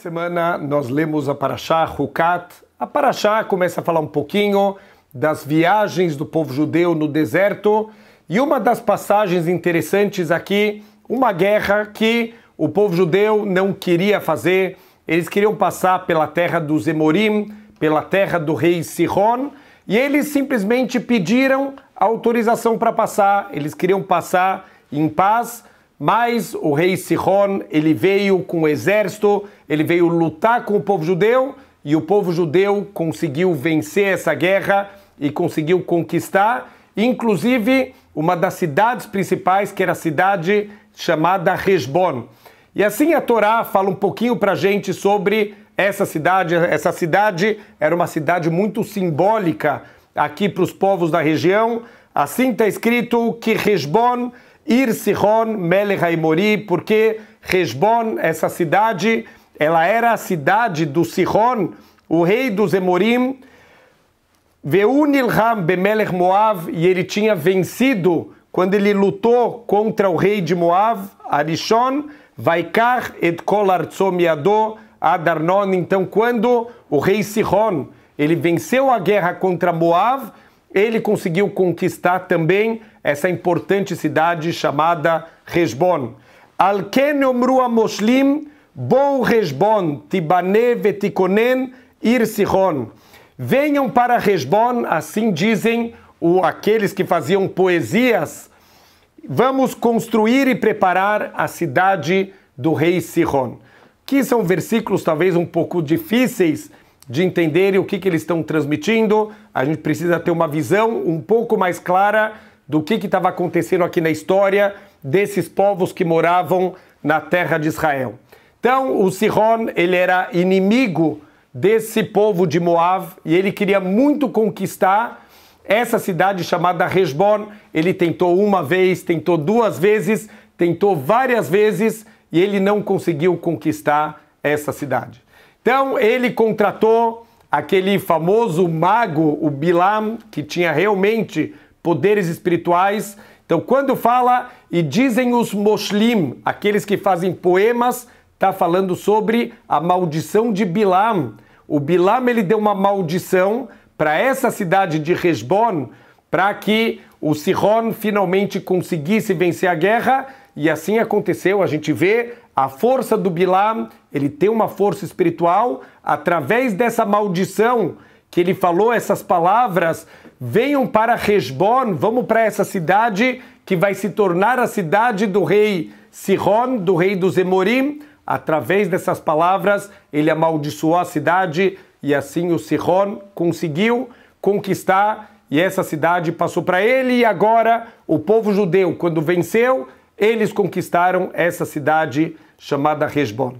semana nós lemos a Parashá Rukat. A Parashá começa a falar um pouquinho das viagens do povo judeu no deserto e uma das passagens interessantes aqui, uma guerra que o povo judeu não queria fazer. Eles queriam passar pela terra dos Emorim, pela terra do rei Sihon, e eles simplesmente pediram autorização para passar. Eles queriam passar em paz mas o rei Sihon, ele veio com o exército, ele veio lutar com o povo judeu e o povo judeu conseguiu vencer essa guerra e conseguiu conquistar, inclusive uma das cidades principais, que era a cidade chamada Resbon. E assim a Torá fala um pouquinho para a gente sobre essa cidade. Essa cidade era uma cidade muito simbólica aqui para os povos da região. Assim está escrito que Resbon Ir Sihon Melech Haimori, porque Resbon, essa cidade, ela era a cidade do Sihon, o rei dos Emorim, Veunilham Bemelech Moav, e ele tinha vencido quando ele lutou contra o rei de Moav, Arishon, Vaikar et Kol Adarnon. Então, quando o rei Sihon ele venceu a guerra contra Moav, ele conseguiu conquistar também essa importante cidade chamada Resbon. Alken omru Moslim, bom Resbon, tibane vetikonen ir Sihon. Venham para Resbon, assim dizem o, aqueles que faziam poesias. Vamos construir e preparar a cidade do rei Sihon. Que são versículos talvez um pouco difíceis, de entenderem o que, que eles estão transmitindo, a gente precisa ter uma visão um pouco mais clara do que estava acontecendo aqui na história desses povos que moravam na terra de Israel. Então, o Sihon, ele era inimigo desse povo de Moab e ele queria muito conquistar essa cidade chamada Resbon. Ele tentou uma vez, tentou duas vezes, tentou várias vezes e ele não conseguiu conquistar essa cidade. Então ele contratou aquele famoso mago, o Bilam, que tinha realmente poderes espirituais. Então, quando fala e dizem os Moslim, aqueles que fazem poemas, está falando sobre a maldição de Bilam. O Bilam ele deu uma maldição para essa cidade de Resbon, para que o Sihon finalmente conseguisse vencer a guerra, e assim aconteceu. A gente vê a força do Bilam, ele tem uma força espiritual, através dessa maldição que ele falou essas palavras, venham para Resbon, vamos para essa cidade que vai se tornar a cidade do rei Sihon, do rei dos Emorim. Através dessas palavras, ele amaldiçoou a cidade e assim o Sihon conseguiu conquistar e essa cidade passou para ele e agora o povo judeu, quando venceu, eles conquistaram essa cidade chamada Resbon.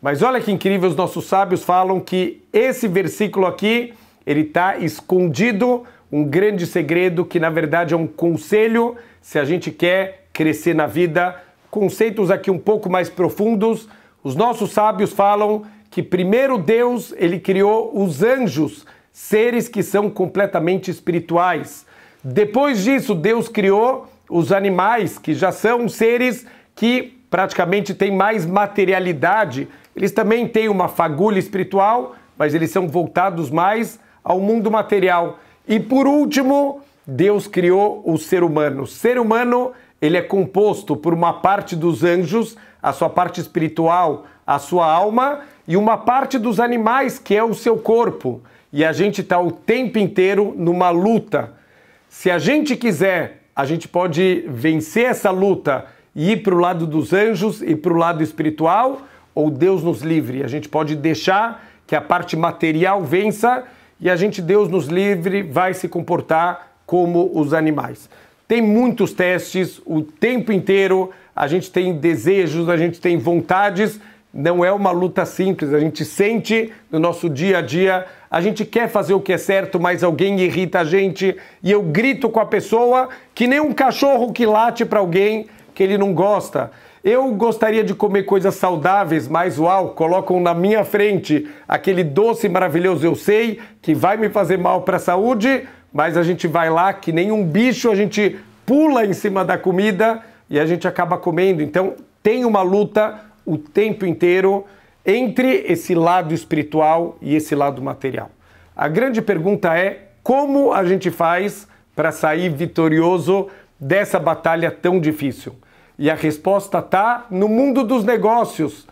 Mas olha que incrível, os nossos sábios falam que esse versículo aqui, ele está escondido um grande segredo que na verdade é um conselho se a gente quer crescer na vida. Conceitos aqui um pouco mais profundos. Os nossos sábios falam que primeiro Deus, ele criou os anjos, seres que são completamente espirituais. Depois disso, Deus criou os animais, que já são seres que praticamente têm mais materialidade, eles também têm uma fagulha espiritual, mas eles são voltados mais ao mundo material. E por último, Deus criou o ser humano. O ser humano, ele é composto por uma parte dos anjos, a sua parte espiritual, a sua alma, e uma parte dos animais, que é o seu corpo. E a gente está o tempo inteiro numa luta. Se a gente quiser a gente pode vencer essa luta e ir para o lado dos anjos e para o lado espiritual, ou Deus nos livre. A gente pode deixar que a parte material vença e a gente, Deus nos livre, vai se comportar como os animais. Tem muitos testes o tempo inteiro, a gente tem desejos, a gente tem vontades, não é uma luta simples, a gente sente no nosso dia a dia a gente quer fazer o que é certo, mas alguém irrita a gente e eu grito com a pessoa que nem um cachorro que late para alguém que ele não gosta. Eu gostaria de comer coisas saudáveis, mas uau, colocam na minha frente aquele doce maravilhoso, eu sei que vai me fazer mal para a saúde, mas a gente vai lá que nem um bicho, a gente pula em cima da comida e a gente acaba comendo. Então tem uma luta o tempo inteiro entre esse lado espiritual e esse lado material. A grande pergunta é como a gente faz para sair vitorioso dessa batalha tão difícil? E a resposta está no mundo dos negócios.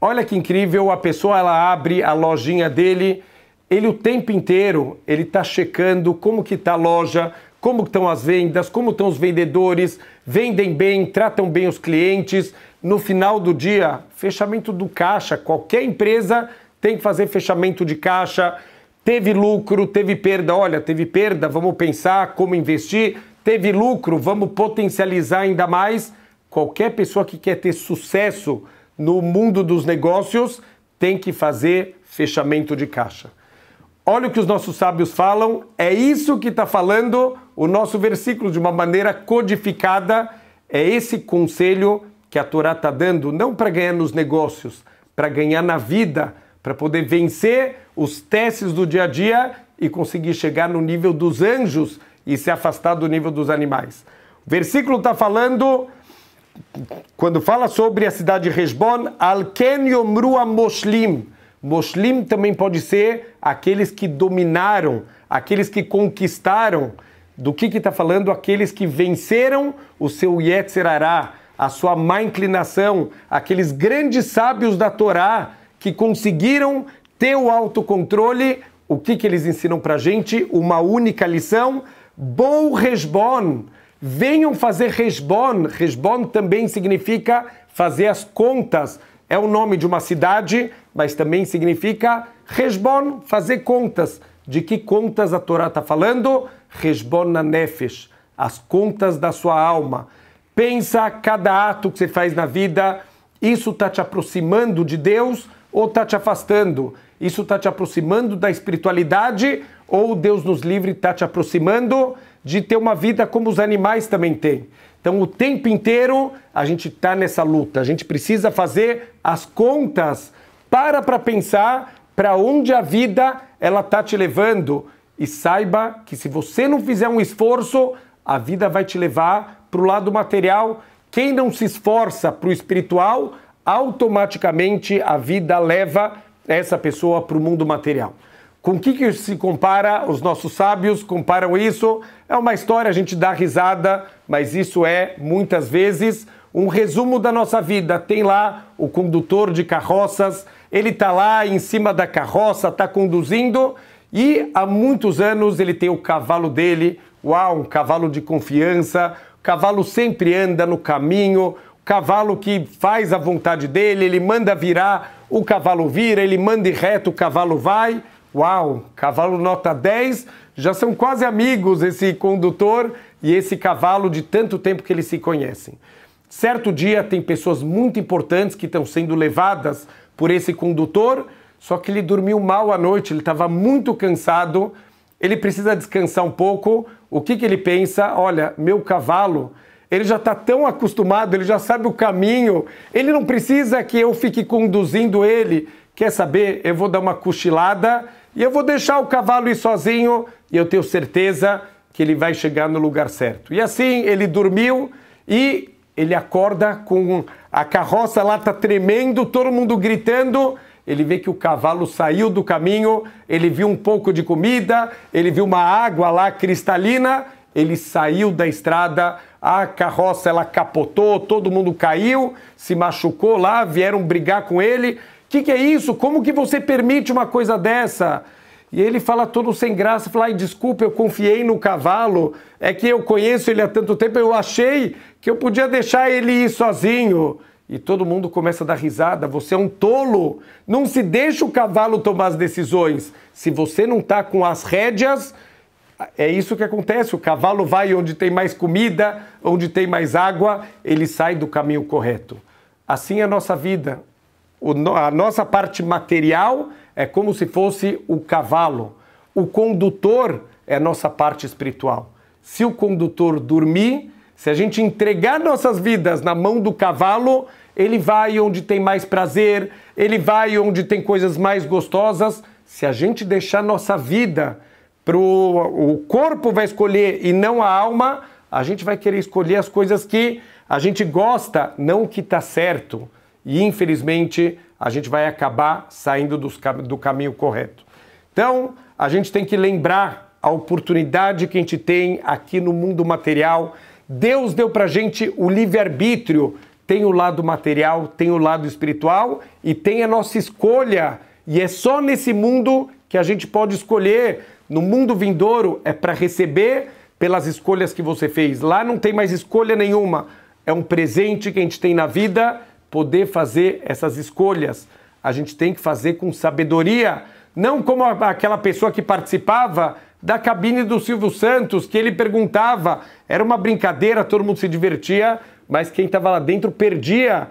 Olha que incrível, a pessoa ela abre a lojinha dele, ele o tempo inteiro ele está checando como que está a loja, como estão as vendas, como estão os vendedores, vendem bem, tratam bem os clientes, no final do dia, fechamento do caixa. Qualquer empresa tem que fazer fechamento de caixa. Teve lucro, teve perda. Olha, teve perda, vamos pensar como investir. Teve lucro, vamos potencializar ainda mais. Qualquer pessoa que quer ter sucesso no mundo dos negócios tem que fazer fechamento de caixa. Olha o que os nossos sábios falam, é isso que está falando o nosso versículo de uma maneira codificada, é esse conselho que a Torá está dando, não para ganhar nos negócios, para ganhar na vida, para poder vencer os testes do dia a dia e conseguir chegar no nível dos anjos e se afastar do nível dos animais. O versículo está falando, quando fala sobre a cidade de Resbon, Alken Yomru Moslim. Moslim também pode ser aqueles que dominaram, aqueles que conquistaram. Do que está falando? Aqueles que venceram o seu Yetzerará a sua má inclinação, aqueles grandes sábios da Torá que conseguiram ter o autocontrole, o que, que eles ensinam para a gente? Uma única lição: bom Resbon. Venham fazer Resbon. Resbon também significa fazer as contas. É o nome de uma cidade, mas também significa Resbon, fazer contas. De que contas a Torá está falando? Resbon na Nefesh, as contas da sua alma. Pensa cada ato que você faz na vida, isso está te aproximando de Deus ou está te afastando? Isso está te aproximando da espiritualidade ou Deus nos livre está te aproximando de ter uma vida como os animais também têm? Então, o tempo inteiro a gente está nessa luta. A gente precisa fazer as contas. Para para pensar para onde a vida ela está te levando e saiba que se você não fizer um esforço, a vida vai te levar para o lado material. Quem não se esforça para o espiritual, automaticamente a vida leva essa pessoa para o mundo material. Com que, que se compara? Os nossos sábios comparam isso. É uma história, a gente dá risada, mas isso é, muitas vezes, um resumo da nossa vida. Tem lá o condutor de carroças, ele está lá em cima da carroça, está conduzindo e há muitos anos ele tem o cavalo dele. Uau, um cavalo de confiança, cavalo sempre anda no caminho, cavalo que faz a vontade dele, ele manda virar, o cavalo vira, ele manda ir reto, o cavalo vai. Uau, cavalo nota 10, já são quase amigos esse condutor e esse cavalo de tanto tempo que eles se conhecem. Certo dia tem pessoas muito importantes que estão sendo levadas por esse condutor, só que ele dormiu mal à noite, ele estava muito cansado, ele precisa descansar um pouco, o que, que ele pensa? Olha, meu cavalo, ele já está tão acostumado, ele já sabe o caminho, ele não precisa que eu fique conduzindo ele. Quer saber? Eu vou dar uma cochilada e eu vou deixar o cavalo ir sozinho e eu tenho certeza que ele vai chegar no lugar certo. E assim ele dormiu e ele acorda com a carroça lá tá tremendo, todo mundo gritando ele vê que o cavalo saiu do caminho, ele viu um pouco de comida, ele viu uma água lá cristalina, ele saiu da estrada, a carroça ela capotou, todo mundo caiu, se machucou lá, vieram brigar com ele. O que, que, é isso? Como que você permite uma coisa dessa? E ele fala todo sem graça, fala, ai, desculpa, eu confiei no cavalo, é que eu conheço ele há tanto tempo, eu achei que eu podia deixar ele ir sozinho. E todo mundo começa a dar risada. Você é um tolo. Não se deixa o cavalo tomar as decisões. Se você não está com as rédeas, é isso que acontece. O cavalo vai onde tem mais comida, onde tem mais água, ele sai do caminho correto. Assim é a nossa vida. a nossa parte material é como se fosse o cavalo. O condutor é a nossa parte espiritual. Se o condutor dormir, se a gente entregar nossas vidas na mão do cavalo, ele vai onde tem mais prazer, ele vai onde tem coisas mais gostosas. Se a gente deixar nossa vida pro o corpo vai escolher e não a alma, a gente vai querer escolher as coisas que a gente gosta, não o que está certo. E infelizmente a gente vai acabar saindo dos, do caminho correto. Então a gente tem que lembrar a oportunidade que a gente tem aqui no mundo material Deus deu para gente o livre-arbítrio. Tem o lado material, tem o lado espiritual e tem a nossa escolha. E é só nesse mundo que a gente pode escolher. No mundo vindouro é para receber pelas escolhas que você fez. Lá não tem mais escolha nenhuma. É um presente que a gente tem na vida poder fazer essas escolhas. A gente tem que fazer com sabedoria, não como aquela pessoa que participava da cabine do Silvio Santos, que ele perguntava. Era uma brincadeira, todo mundo se divertia, mas quem estava lá dentro perdia.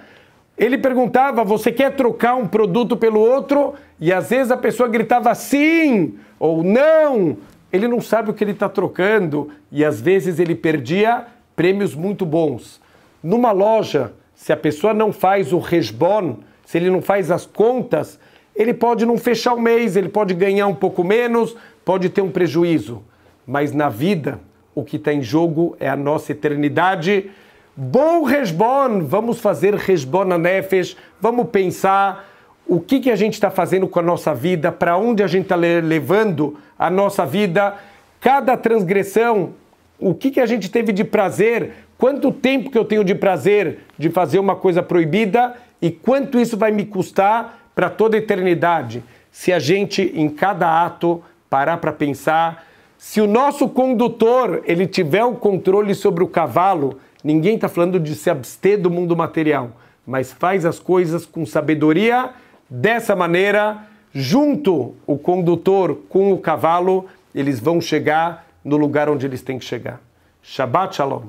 Ele perguntava: você quer trocar um produto pelo outro? E às vezes a pessoa gritava sim ou não. Ele não sabe o que ele está trocando e às vezes ele perdia prêmios muito bons. Numa loja, se a pessoa não faz o resbon, se ele não faz as contas, ele pode não fechar o mês, ele pode ganhar um pouco menos, pode ter um prejuízo, mas na vida o que está em jogo é a nossa eternidade. Bom resbon, vamos fazer resbon na nefes. vamos pensar o que, que a gente está fazendo com a nossa vida, para onde a gente está levando a nossa vida, cada transgressão, o que, que a gente teve de prazer, quanto tempo que eu tenho de prazer de fazer uma coisa proibida e quanto isso vai me custar para toda a eternidade. Se a gente, em cada ato, parar para pensar. Se o nosso condutor ele tiver o controle sobre o cavalo, ninguém está falando de se abster do mundo material, mas faz as coisas com sabedoria. Dessa maneira, junto o condutor com o cavalo, eles vão chegar no lugar onde eles têm que chegar. Shabbat Shalom.